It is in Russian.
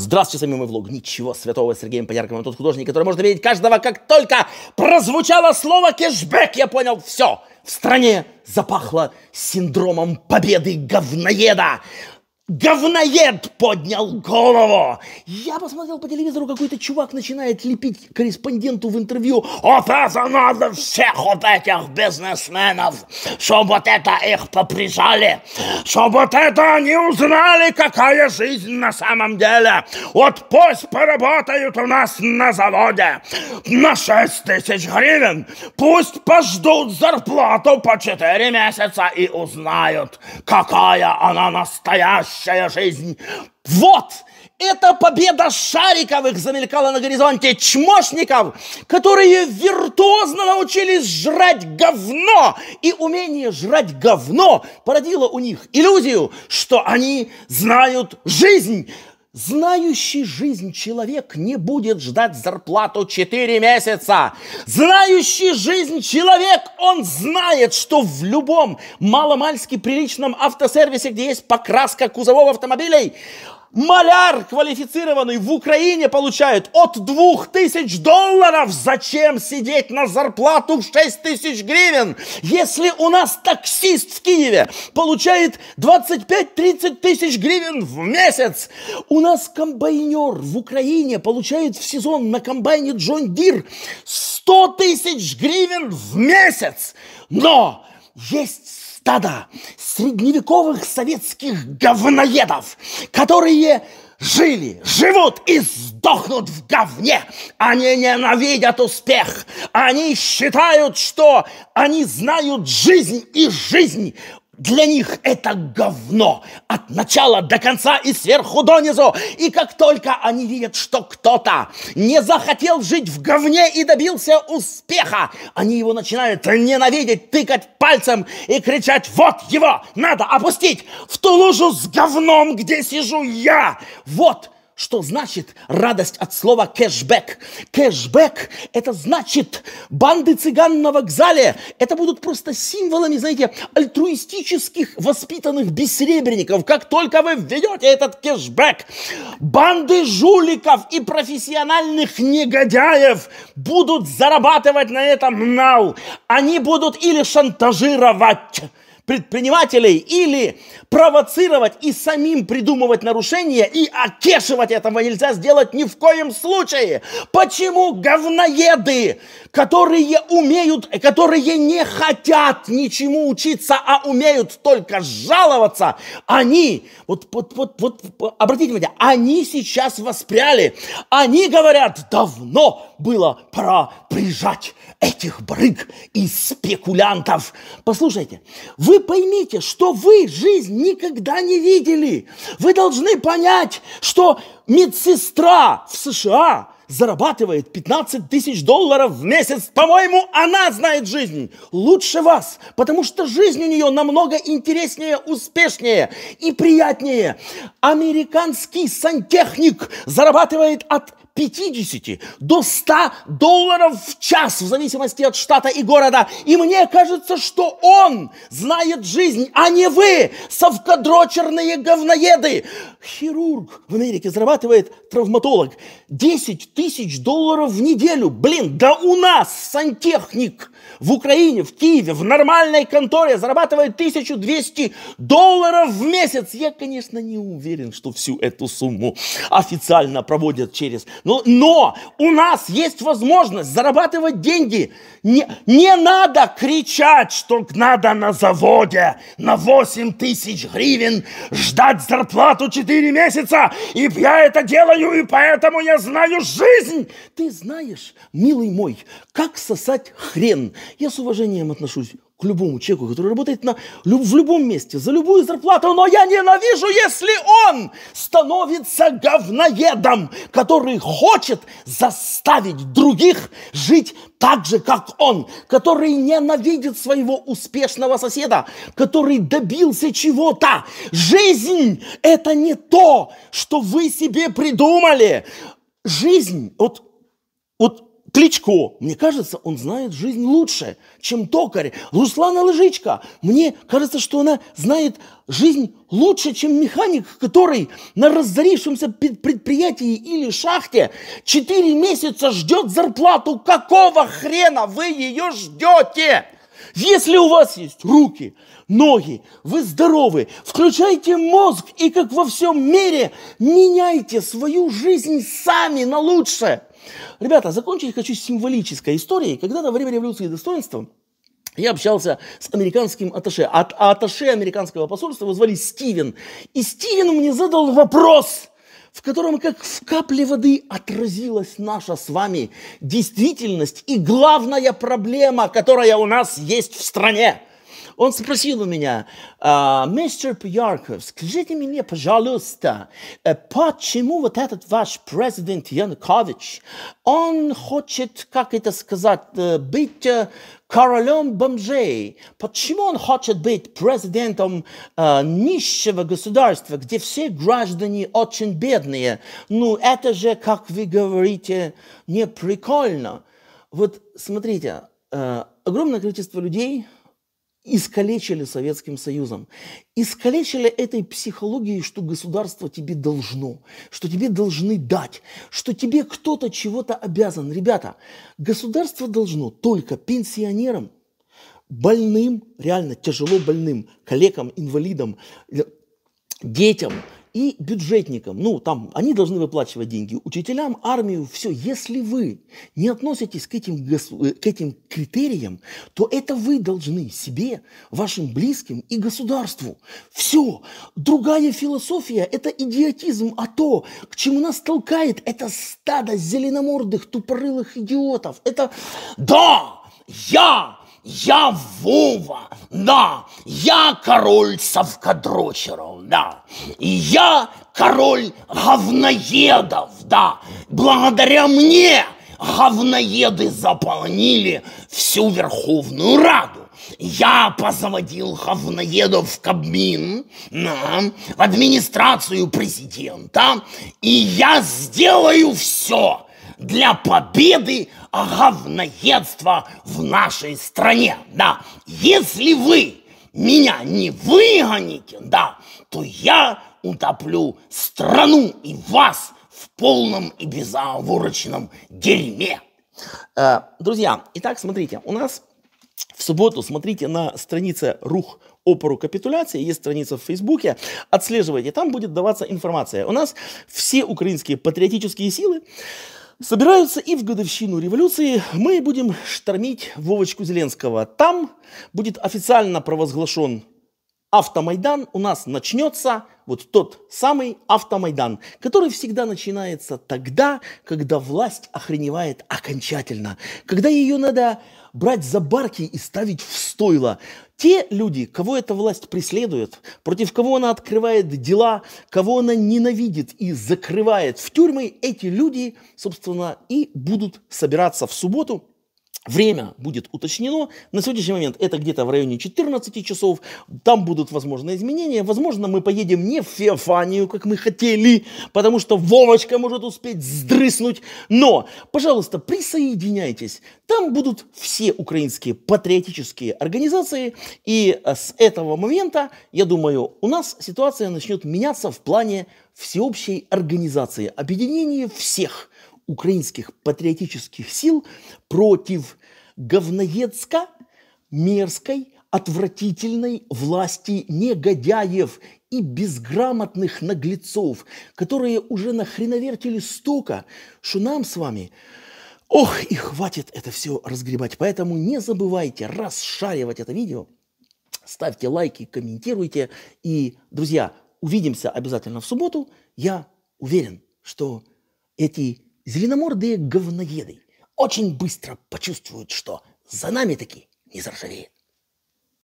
Здравствуйте, с вами самим влог. Ничего святого с Сергеем Подярковым, тот художник, который можно видеть каждого, как только прозвучало слово Кешбэк. я понял, все. В стране запахло синдромом победы говноеда. Говноед поднял голову. Я посмотрел по телевизору, какой-то чувак начинает лепить корреспонденту в интервью. Вот это надо всех вот этих бизнесменов, чтобы вот это их поприжали, чтобы вот это они узнали, какая жизнь на самом деле. Вот пусть поработают у нас на заводе на 6 тысяч гривен, пусть пождут зарплату по 4 месяца и узнают, какая она настоящая настоящая жизнь. Вот эта победа Шариковых замелькала на горизонте чмошников, которые виртуозно научились жрать говно. И умение жрать говно породило у них иллюзию, что они знают жизнь. Знающий жизнь человек не будет ждать зарплату 4 месяца. Знающий жизнь человек, он знает, что в любом маломальски приличном автосервисе, где есть покраска кузовов автомобилей, Маляр квалифицированный в Украине получает от 2000 долларов. Зачем сидеть на зарплату в 6000 гривен, если у нас таксист в Киеве получает 25-30 тысяч гривен в месяц? У нас комбайнер в Украине получает в сезон на комбайне Джон Дир 100 тысяч гривен в месяц. Но есть стада средневековых советских говноедов, которые жили, живут и сдохнут в говне. Они ненавидят успех. Они считают, что они знают жизнь, и жизнь для них это говно от начала до конца и сверху донизу. И как только они видят, что кто-то не захотел жить в говне и добился успеха, они его начинают ненавидеть, тыкать пальцем и кричать «Вот его! Надо опустить! В ту лужу с говном, где сижу я! Вот!» Что значит радость от слова кэшбэк? Кэшбэк – это значит банды цыган на вокзале. Это будут просто символами, знаете, альтруистических воспитанных бессеребренников. Как только вы введете этот кэшбэк, банды жуликов и профессиональных негодяев будут зарабатывать на этом нау. Они будут или шантажировать предпринимателей или провоцировать и самим придумывать нарушения и окешивать этого нельзя сделать ни в коем случае. Почему говноеды, которые умеют, которые не хотят ничему учиться, а умеют только жаловаться, они, вот, вот, вот, вот обратите внимание, они сейчас воспряли, они говорят давно, было пора прижать этих брыг и спекулянтов. Послушайте, вы поймите, что вы жизнь никогда не видели. Вы должны понять, что медсестра в США – зарабатывает 15 тысяч долларов в месяц. По-моему, она знает жизнь лучше вас, потому что жизнь у нее намного интереснее, успешнее и приятнее. Американский сантехник зарабатывает от 50 до 100 долларов в час, в зависимости от штата и города. И мне кажется, что он знает жизнь, а не вы, совкадрочерные говноеды. Хирург в Америке зарабатывает, травматолог, 10 тысяч долларов в неделю. Блин, да у нас сантехник в Украине, в Киеве, в нормальной конторе зарабатывает 1200 долларов в месяц. Я, конечно, не уверен, что всю эту сумму официально проводят через... Но, но у нас есть возможность зарабатывать деньги. Не, не надо кричать, что надо на заводе на 8 тысяч гривен ждать зарплату 4 месяца. И я это делаю, и поэтому я знаю жизнь. Ты знаешь, милый мой, как сосать хрен я с уважением отношусь к любому человеку, который работает на, в любом месте, за любую зарплату, но я ненавижу, если он становится говноедом, который хочет заставить других жить так же, как он, который ненавидит своего успешного соседа, который добился чего-то. Жизнь – это не то, что вы себе придумали. Жизнь, вот, вот Кличко, мне кажется, он знает жизнь лучше, чем токарь. Руслана Лыжичка, мне кажется, что она знает жизнь лучше, чем механик, который на разорившемся предприятии или шахте 4 месяца ждет зарплату. Какого хрена вы ее ждете? Если у вас есть руки, ноги, вы здоровы, включайте мозг и, как во всем мире, меняйте свою жизнь сами на лучшее. Ребята, закончить хочу символической историей. Когда-то во время революции достоинства я общался с американским аташе. А аташе американского посольства его звали Стивен. И Стивен мне задал вопрос – в котором как в капле воды отразилась наша с вами действительность и главная проблема, которая у нас есть в стране – он спросил у меня, «А, мистер Пьярков, скажите мне, пожалуйста, э, почему вот этот ваш президент Янукович, он хочет, как это сказать, э, быть э, королем бомжей. Почему он хочет быть президентом э, нищего государства, где все граждане очень бедные? Ну, это же, как вы говорите, не прикольно. Вот смотрите, э, огромное количество людей искалечили Советским Союзом. Искалечили этой психологией, что государство тебе должно, что тебе должны дать, что тебе кто-то чего-то обязан. Ребята, государство должно только пенсионерам, больным, реально тяжело больным, коллегам, инвалидам, э, детям – и бюджетникам. Ну, там они должны выплачивать деньги учителям, армию, все. Если вы не относитесь к этим, э, к этим критериям, то это вы должны себе, вашим близким и государству. Все. Другая философия – это идиотизм, а то, к чему нас толкает, это стадо зеленомордых, тупорылых идиотов. Это «Да! Я!» Я Вова, да, я король совкодрочеров, да, и я король говноедов, да. Благодаря мне говноеды заполнили всю Верховную Раду. Я позаводил говноедов в Кабмин, да, в администрацию президента, и я сделаю все – для победы говноедства в нашей стране, да. Если вы меня не выгоните, да, то я утоплю страну и вас в полном и безоговорочном дерьме. Э, друзья, итак, смотрите, у нас в субботу, смотрите на странице Рух опору капитуляции, есть страница в Фейсбуке, отслеживайте, там будет даваться информация. У нас все украинские патриотические силы собираются и в годовщину революции мы будем штормить Вовочку Зеленского. Там будет официально провозглашен автомайдан, у нас начнется вот тот самый автомайдан, который всегда начинается тогда, когда власть охреневает окончательно, когда ее надо брать за барки и ставить в стойло. Те люди, кого эта власть преследует, против кого она открывает дела, кого она ненавидит и закрывает в тюрьмы, эти люди, собственно, и будут собираться в субботу Время будет уточнено. На сегодняшний момент это где-то в районе 14 часов. Там будут возможные изменения. Возможно, мы поедем не в Феофанию, как мы хотели, потому что Вовочка может успеть сдрыснуть. Но, пожалуйста, присоединяйтесь. Там будут все украинские патриотические организации. И э, с этого момента, я думаю, у нас ситуация начнет меняться в плане всеобщей организации, объединения всех украинских патриотических сил против говноедска мерзкой, отвратительной власти негодяев и безграмотных наглецов, которые уже нахреновертили столько, что нам с вами Ох, и хватит это все разгребать. Поэтому не забывайте расшаривать это видео, ставьте лайки, комментируйте. И, друзья, увидимся обязательно в субботу. Я уверен, что эти Зеленомордые говноеды очень быстро почувствуют, что за нами таки не заржавеет.